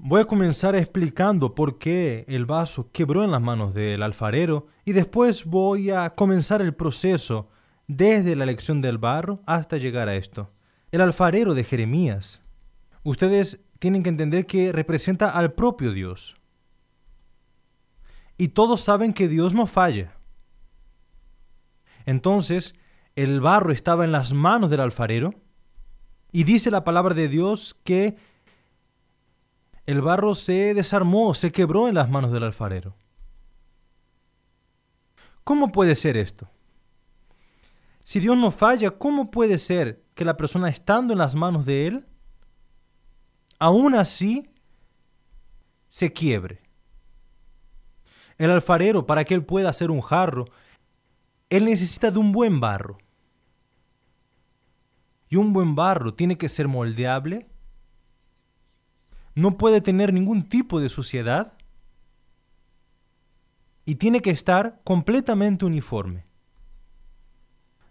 Voy a comenzar explicando por qué el vaso quebró en las manos del alfarero y después voy a comenzar el proceso desde la elección del barro hasta llegar a esto. El alfarero de Jeremías. Ustedes tienen que entender que representa al propio Dios. Y todos saben que Dios no falla. Entonces, el barro estaba en las manos del alfarero y dice la palabra de Dios que el barro se desarmó, se quebró en las manos del alfarero. ¿Cómo puede ser esto? Si Dios no falla, ¿cómo puede ser que la persona estando en las manos de Él, aún así, se quiebre? El alfarero, para que Él pueda hacer un jarro, Él necesita de un buen barro. Y un buen barro tiene que ser moldeable no puede tener ningún tipo de suciedad y tiene que estar completamente uniforme.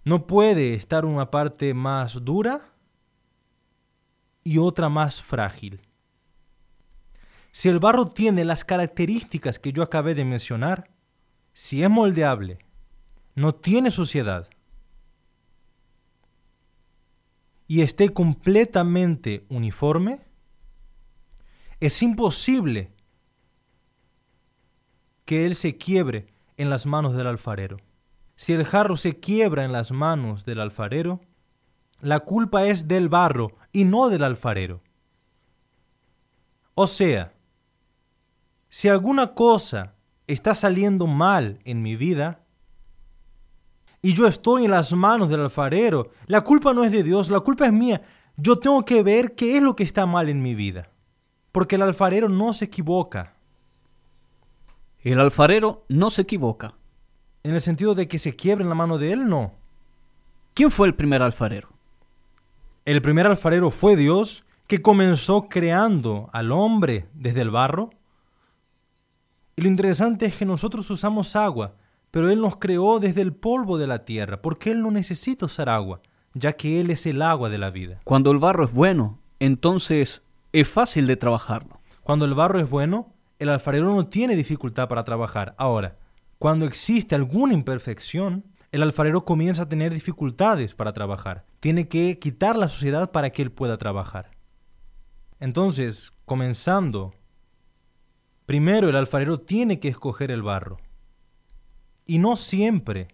No puede estar una parte más dura y otra más frágil. Si el barro tiene las características que yo acabé de mencionar, si es moldeable, no tiene suciedad y esté completamente uniforme, es imposible que él se quiebre en las manos del alfarero. Si el jarro se quiebra en las manos del alfarero, la culpa es del barro y no del alfarero. O sea, si alguna cosa está saliendo mal en mi vida y yo estoy en las manos del alfarero, la culpa no es de Dios, la culpa es mía. Yo tengo que ver qué es lo que está mal en mi vida porque el alfarero no se equivoca. El alfarero no se equivoca. En el sentido de que se quiebre en la mano de él, no. ¿Quién fue el primer alfarero? El primer alfarero fue Dios, que comenzó creando al hombre desde el barro. Y lo interesante es que nosotros usamos agua, pero Él nos creó desde el polvo de la tierra, porque Él no necesita usar agua, ya que Él es el agua de la vida. Cuando el barro es bueno, entonces es fácil de trabajarlo. Cuando el barro es bueno, el alfarero no tiene dificultad para trabajar. Ahora, cuando existe alguna imperfección, el alfarero comienza a tener dificultades para trabajar. Tiene que quitar la suciedad para que él pueda trabajar. Entonces, comenzando, primero el alfarero tiene que escoger el barro. Y no siempre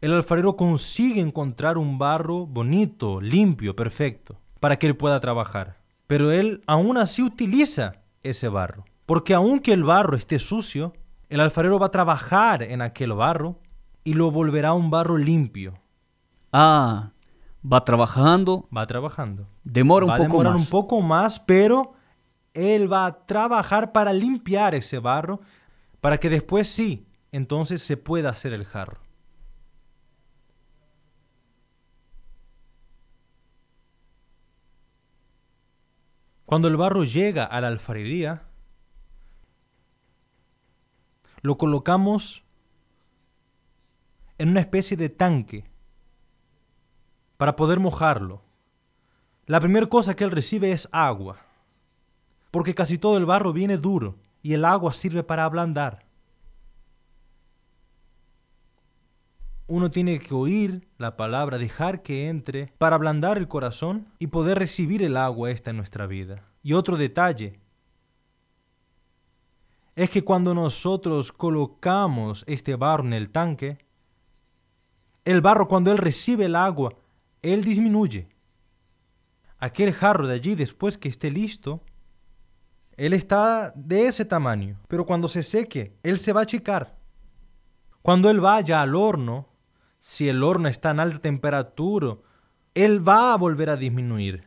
el alfarero consigue encontrar un barro bonito, limpio, perfecto, para que él pueda trabajar pero él aún así utiliza ese barro. Porque aunque el barro esté sucio, el alfarero va a trabajar en aquel barro y lo volverá un barro limpio. Ah, va trabajando. Va trabajando. Demora un poco más. un poco más, pero él va a trabajar para limpiar ese barro para que después sí, entonces se pueda hacer el jarro. Cuando el barro llega a la alfarería, lo colocamos en una especie de tanque para poder mojarlo. La primera cosa que él recibe es agua, porque casi todo el barro viene duro y el agua sirve para ablandar. Uno tiene que oír la palabra, dejar que entre para ablandar el corazón y poder recibir el agua esta en nuestra vida. Y otro detalle es que cuando nosotros colocamos este barro en el tanque, el barro cuando él recibe el agua, él disminuye. Aquel jarro de allí después que esté listo, él está de ese tamaño, pero cuando se seque, él se va a achicar. Cuando él vaya al horno, si el horno está en alta temperatura, él va a volver a disminuir.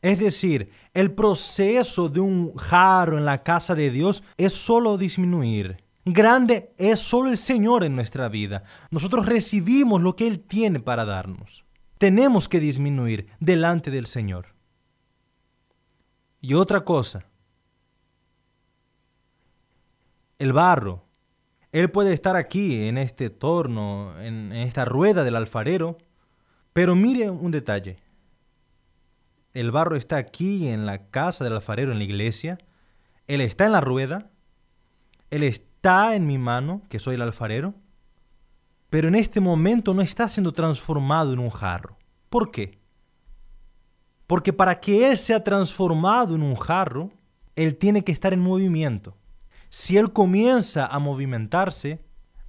Es decir, el proceso de un jarro en la casa de Dios es solo disminuir. Grande es solo el Señor en nuestra vida. Nosotros recibimos lo que Él tiene para darnos. Tenemos que disminuir delante del Señor. Y otra cosa, el barro él puede estar aquí, en este torno, en, esta rueda del alfarero, pero mire un detalle. El barro está aquí en la casa del alfarero, en la iglesia. Él está en la rueda. Él está en mi mano, que soy el alfarero. Pero en este momento no está siendo transformado en un jarro. ¿Por qué? Porque para que Él sea transformado en un jarro, Él tiene que estar en movimiento. Si él comienza a movimentarse,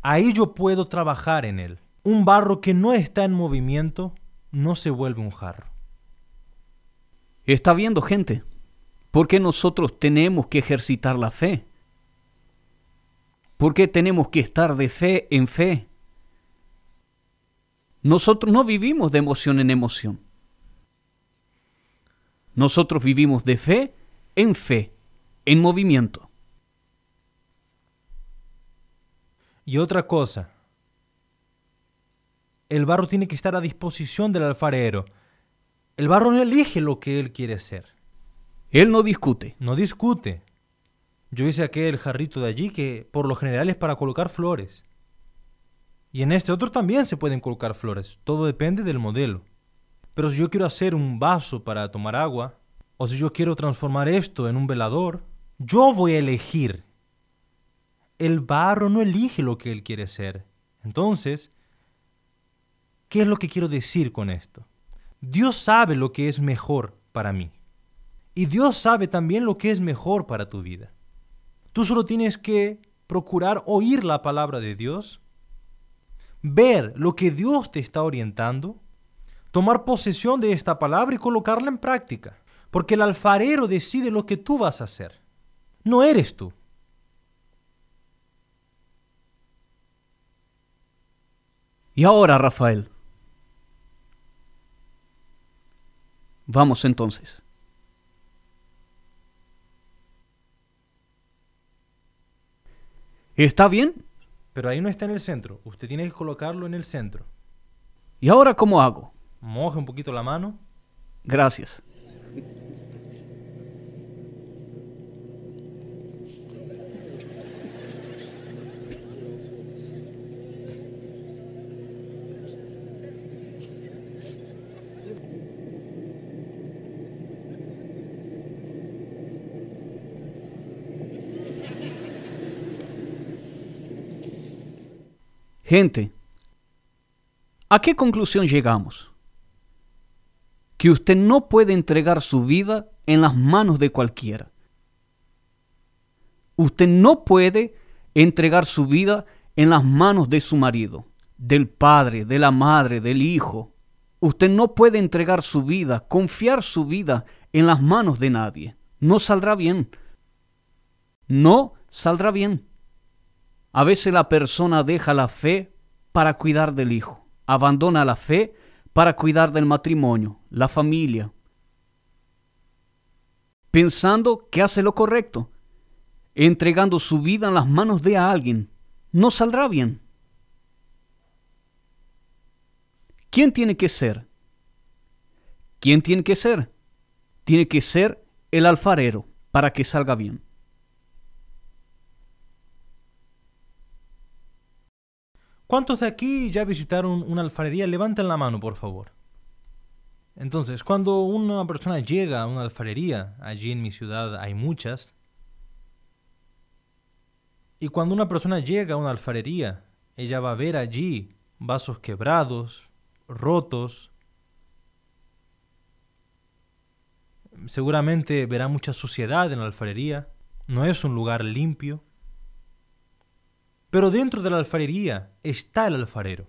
ahí yo puedo trabajar en él. Un barro que no está en movimiento no se vuelve un jarro. Está viendo gente, porque nosotros tenemos que ejercitar la fe. Porque tenemos que estar de fe en fe. Nosotros no vivimos de emoción en emoción. Nosotros vivimos de fe en fe, en movimiento. Y otra cosa, el barro tiene que estar a disposición del alfarero. El barro no elige lo que él quiere hacer. Él no discute. No discute. Yo hice aquel jarrito de allí que por lo general es para colocar flores. Y en este otro también se pueden colocar flores. Todo depende del modelo. Pero si yo quiero hacer un vaso para tomar agua, o si yo quiero transformar esto en un velador, yo voy a elegir el barro no elige lo que él quiere ser. Entonces, ¿qué es lo que quiero decir con esto? Dios sabe lo que es mejor para mí. Y Dios sabe también lo que es mejor para tu vida. Tú solo tienes que procurar oír la palabra de Dios, ver lo que Dios te está orientando, tomar posesión de esta palabra y colocarla en práctica. Porque el alfarero decide lo que tú vas a hacer. No eres tú. Y ahora, Rafael. Vamos entonces. ¿Está bien? Pero ahí no está en el centro. Usted tiene que colocarlo en el centro. ¿Y ahora cómo hago? Moje un poquito la mano. Gracias. Gente, ¿a qué conclusión llegamos? Que usted no puede entregar su vida en las manos de cualquiera. Usted no puede entregar su vida en las manos de su marido, del padre, de la madre, del hijo. Usted no puede entregar su vida, confiar su vida en las manos de nadie. No saldrá bien. No saldrá bien. A veces la persona deja la fe para cuidar del hijo, abandona la fe para cuidar del matrimonio, la familia, pensando que hace lo correcto, entregando su vida en las manos de alguien. No saldrá bien. ¿Quién tiene que ser? ¿Quién tiene que ser? Tiene que ser el alfarero para que salga bien. ¿Cuántos de aquí ya visitaron una alfarería? Levanten la mano, por favor. Entonces, cuando una persona llega a una alfarería, allí en mi ciudad hay muchas, y cuando una persona llega a una alfarería, ella va a ver allí vasos quebrados, rotos, seguramente verá mucha suciedad en la alfarería, no es un lugar limpio. Pero dentro de la alfarería está el alfarero.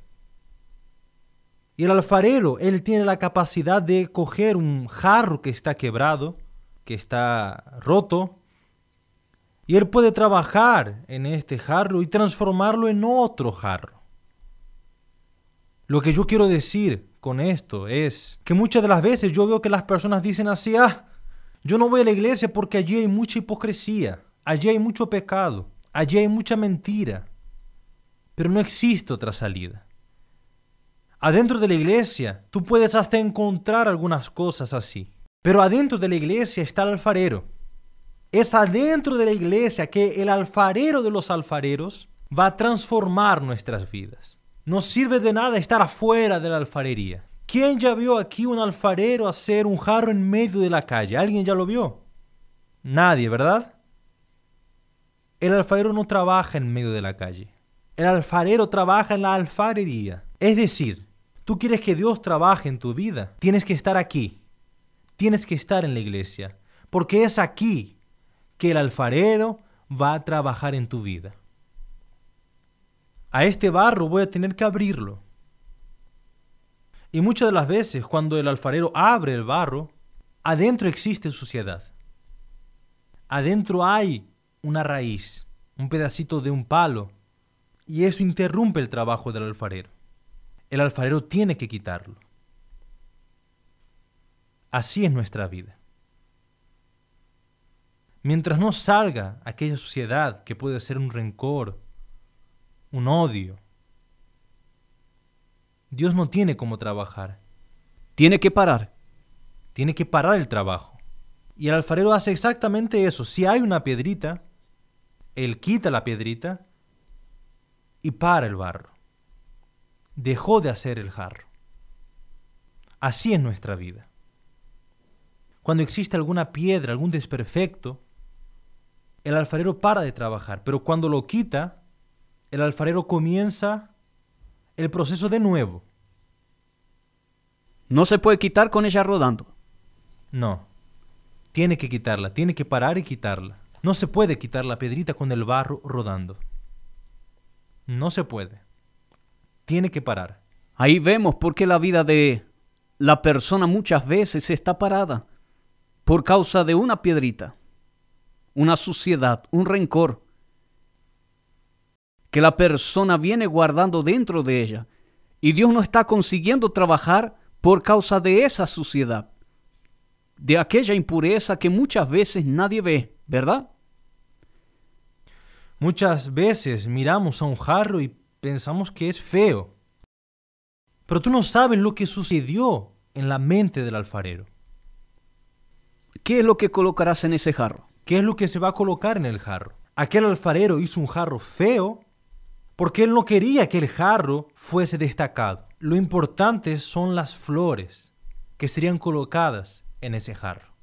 Y el alfarero, él tiene la capacidad de coger un jarro que está quebrado, que está roto, y él puede trabajar en este jarro y transformarlo en otro jarro. Lo que yo quiero decir con esto es que muchas de las veces yo veo que las personas dicen así, ah, yo no voy a la iglesia porque allí hay mucha hipocresía, allí hay mucho pecado, allí hay mucha mentira, pero no existe otra salida. Adentro de la iglesia, tú puedes hasta encontrar algunas cosas así. Pero adentro de la iglesia está el alfarero. Es adentro de la iglesia que el alfarero de los alfareros va a transformar nuestras vidas. No sirve de nada estar afuera de la alfarería. ¿Quién ya vio aquí un alfarero hacer un jarro en medio de la calle? ¿Alguien ya lo vio? Nadie, ¿verdad? El alfarero no trabaja en medio de la calle. El alfarero trabaja en la alfarería. Es decir, tú quieres que Dios trabaje en tu vida. Tienes que estar aquí. Tienes que estar en la iglesia. Porque es aquí que el alfarero va a trabajar en tu vida. A este barro voy a tener que abrirlo. Y muchas de las veces cuando el alfarero abre el barro, adentro existe suciedad. Adentro hay una raíz, un pedacito de un palo y eso interrumpe el trabajo del alfarero. El alfarero tiene que quitarlo. Así es nuestra vida. Mientras no salga aquella suciedad que puede ser un rencor, un odio, Dios no tiene cómo trabajar. Tiene que parar. Tiene que parar el trabajo. Y el alfarero hace exactamente eso. Si hay una piedrita, él quita la piedrita y para el barro. Dejó de hacer el jarro. Así es nuestra vida. Cuando existe alguna piedra, algún desperfecto, el alfarero para de trabajar, pero cuando lo quita, el alfarero comienza el proceso de nuevo. No se puede quitar con ella rodando. No. Tiene que quitarla, tiene que parar y quitarla. No se puede quitar la piedrita con el barro rodando. No se puede. Tiene que parar. Ahí vemos por qué la vida de la persona muchas veces está parada por causa de una piedrita, una suciedad, un rencor que la persona viene guardando dentro de ella. Y Dios no está consiguiendo trabajar por causa de esa suciedad, de aquella impureza que muchas veces nadie ve, ¿verdad? Muchas veces miramos a un jarro y pensamos que es feo. Pero tú no sabes lo que sucedió en la mente del alfarero. ¿Qué es lo que colocarás en ese jarro? ¿Qué es lo que se va a colocar en el jarro? Aquel alfarero hizo un jarro feo porque él no quería que el jarro fuese destacado. Lo importante son las flores que serían colocadas en ese jarro.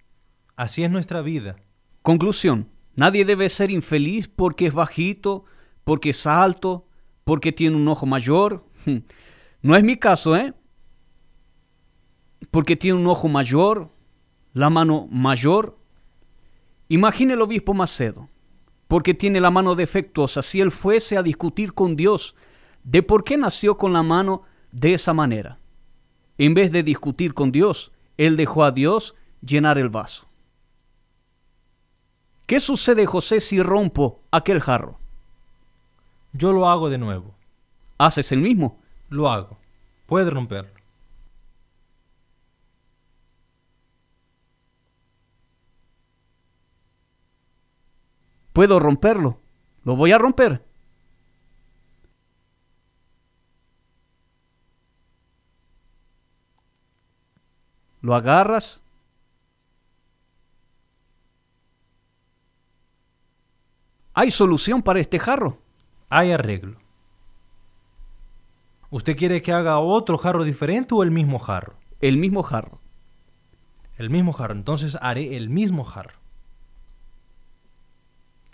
Así es nuestra vida. Conclusión. Nadie debe ser infeliz porque es bajito, porque es alto, porque tiene un ojo mayor. Hmm. No es mi caso, ¿eh? Porque tiene un ojo mayor, la mano mayor. Imagine el obispo Macedo, porque tiene la mano defectuosa. Si él fuese a discutir con Dios de por qué nació con la mano de esa manera, en vez de discutir con Dios, él dejó a Dios llenar el vaso. ¿Qué sucede, José, si rompo aquel jarro? Yo lo hago de nuevo. ¿Haces el mismo? Lo hago. Puedes romperlo. Puedo romperlo. Lo voy a romper. Lo agarras, ¿Hay solución para este jarro? Hay arreglo. ¿Usted quiere que haga otro jarro diferente o el mismo jarro? El mismo jarro. El mismo jarro, entonces haré el mismo jarro.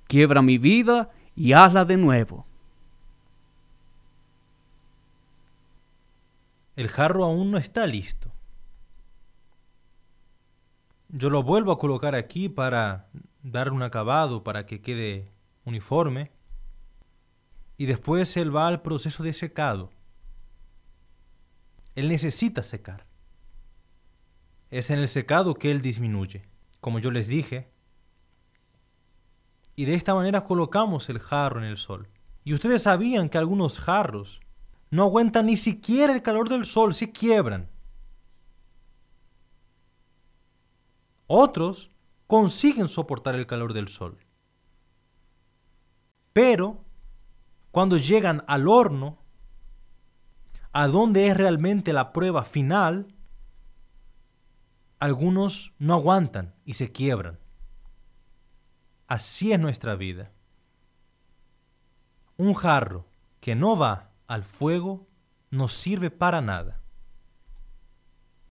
Quiebra mi vida y hazla de nuevo. El jarro aún no está listo. Yo lo vuelvo a colocar aquí para darle un acabado, para que quede uniforme. Y después él va al proceso de secado. Él necesita secar. Es en el secado que él disminuye, como yo les dije. Y de esta manera colocamos el jarro en el sol. Y ustedes sabían que algunos jarros no aguantan ni siquiera el calor del sol, se quiebran. Otros consiguen soportar el calor del sol. Pero cuando llegan al horno, a donde es realmente la prueba final, algunos no aguantan y se quiebran. Así es nuestra vida. Un jarro que no va al fuego no sirve para nada.